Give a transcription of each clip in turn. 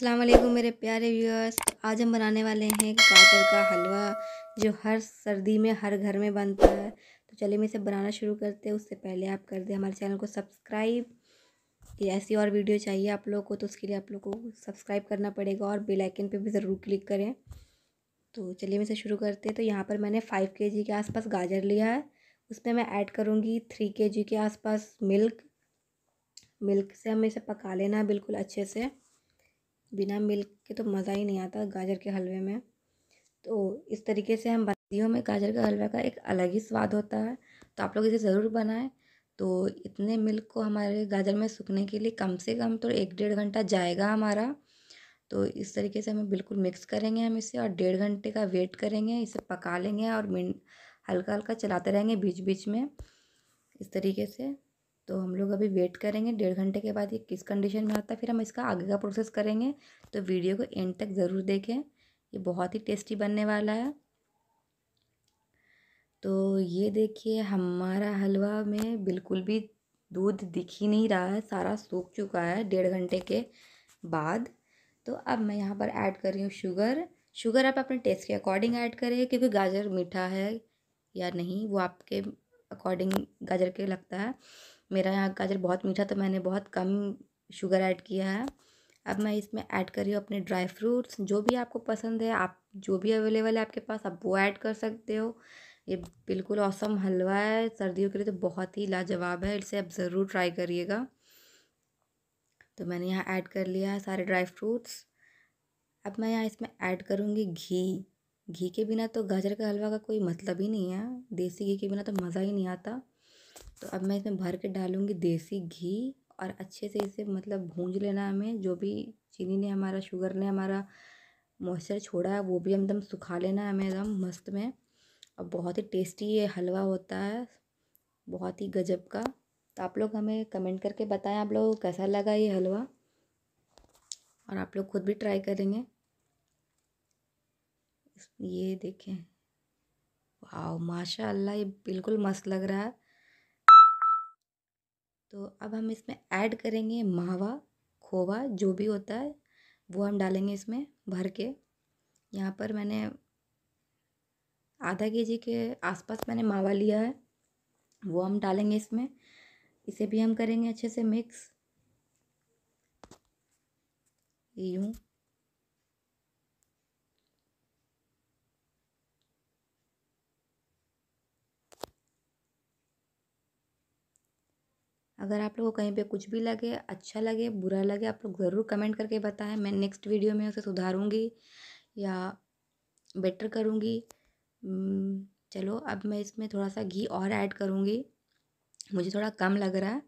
अल्लाम मेरे प्यारे व्यूअर्स आज हम बनाने वाले हैं गाजर का हलवा जो हर सर्दी में हर घर में बनता है तो चलिए मैं इसे बनाना शुरू करते हैं उससे पहले आप कर दें हमारे चैनल को सब्सक्राइब ऐसी और वीडियो चाहिए आप लोगों को तो उसके लिए आप लोगों को सब्सक्राइब करना पड़ेगा और बेल आइकन पे भी ज़रूर क्लिक करें तो चलिए मैं इसे शुरू करते हैं तो यहाँ पर मैंने फ़ाइव के जी के आसपास गाजर लिया है उसमें मैं ऐड करूँगी थ्री के जी के आसपास मिल्क मिल्क से हमें इसे पका लेना बिल्कुल अच्छे से बिना मिल्क के तो मज़ा ही नहीं आता गाजर के हलवे में तो इस तरीके से हम बनातियों में गाजर का हलवा का एक अलग ही स्वाद होता है तो आप लोग इसे ज़रूर बनाएं तो इतने मिल्क को हमारे गाजर में सूखने के लिए कम से कम तो एक डेढ़ घंटा जाएगा हमारा तो इस तरीके से हमें बिल्कुल मिक्स करेंगे हम इसे और डेढ़ घंटे का वेट करेंगे इसे पका लेंगे और हल्का हल्का चलाते रहेंगे बीच बीच में इस तरीके से तो हम लोग अभी वेट करेंगे डेढ़ घंटे के बाद ये किस कंडीशन में आता है फिर हम इसका आगे का प्रोसेस करेंगे तो वीडियो को एंड तक ज़रूर देखें ये बहुत ही टेस्टी बनने वाला है तो ये देखिए हमारा हलवा में बिल्कुल भी दूध दिख ही नहीं रहा है सारा सूख चुका है डेढ़ घंटे के बाद तो अब मैं यहाँ पर ऐड कर रही हूँ शुगर शुगर आप अपने टेस्ट के अकॉर्डिंग ऐड करें क्योंकि गाजर मीठा है या नहीं वो आपके अकॉर्डिंग गाजर के लगता है मेरा यहाँ गाजर बहुत मीठा तो मैंने बहुत कम शुगर ऐड किया है अब मैं इसमें ऐड कर रही हूँ अपने ड्राई फ्रूट्स जो भी आपको पसंद है आप जो भी अवेलेबल है आपके पास आप वो ऐड कर सकते हो ये बिल्कुल औसम हलवा है सर्दियों के लिए तो बहुत ही लाजवाब है इसे आप ज़रूर ट्राई करिएगा तो मैंने यहाँ ऐड कर लिया है सारे ड्राई फ्रूट्स अब मैं यहाँ इसमें ऐड करूँगी घी घी के बिना तो गाजर का हलवा का कोई मतलब ही नहीं है देसी घी के बिना तो मज़ा ही नहीं आता तो अब मैं इसमें भर के डालूँगी देसी घी और अच्छे से इसे मतलब भूंज लेना हमें जो भी चीनी ने हमारा शुगर ने हमारा मॉइस्चर छोड़ा है वो भी एकदम सुखा लेना है हमें एकदम मस्त में और बहुत ही टेस्टी ये हलवा होता है बहुत ही गजब का तो आप लोग हमें कमेंट करके बताएं आप लोगों को कैसा लगा ये हलवा और आप लोग खुद भी ट्राई करेंगे ये देखें वाह माशाल्लाह ये बिल्कुल मस्त लग रहा है तो अब हम इसमें ऐड करेंगे मावा खोवा जो भी होता है वो हम डालेंगे इसमें भर के यहाँ पर मैंने आधा के जी के आसपास मैंने मावा लिया है वो हम डालेंगे इसमें इसे भी हम करेंगे अच्छे से मिक्स यूँ अगर आप लोगों को कहीं पे कुछ भी लगे अच्छा लगे बुरा लगे आप लोग ज़रूर कमेंट करके बताएं मैं नेक्स्ट वीडियो में उसे सुधारूँगी या बेटर करूँगी चलो अब मैं इसमें थोड़ा सा घी और ऐड करूँगी मुझे थोड़ा कम लग रहा है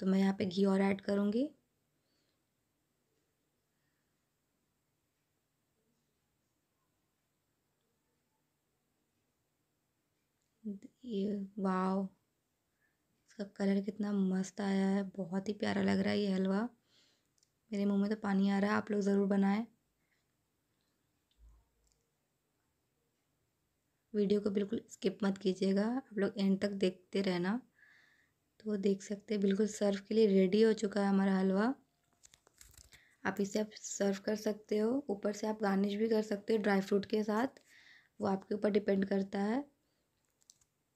तो मैं यहाँ पे घी और ऐड करूँगी ये वाव इसका कलर कितना मस्त आया है बहुत ही प्यारा लग रहा है ये हलवा मेरे मुंह में तो पानी आ रहा है आप लोग ज़रूर बनाएं वीडियो को बिल्कुल स्किप मत कीजिएगा आप लोग एंड तक देखते रहना तो देख सकते हैं बिल्कुल सर्व के लिए रेडी हो चुका है हमारा हलवा आप इसे आप सर्व कर सकते हो ऊपर से आप गार्निश भी कर सकते हो ड्राई फ्रूट के साथ वो आपके ऊपर डिपेंड करता है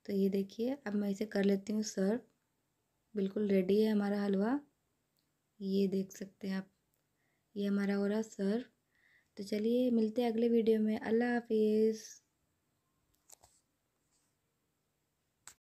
तो ये देखिए अब मैं इसे कर लेती हूँ सर्व बिल्कुल रेडी है हमारा हलवा ये देख सकते हैं आप ये हमारा हो रहा सर्व तो चलिए मिलते हैं अगले वीडियो में अल्लाह हाफिज़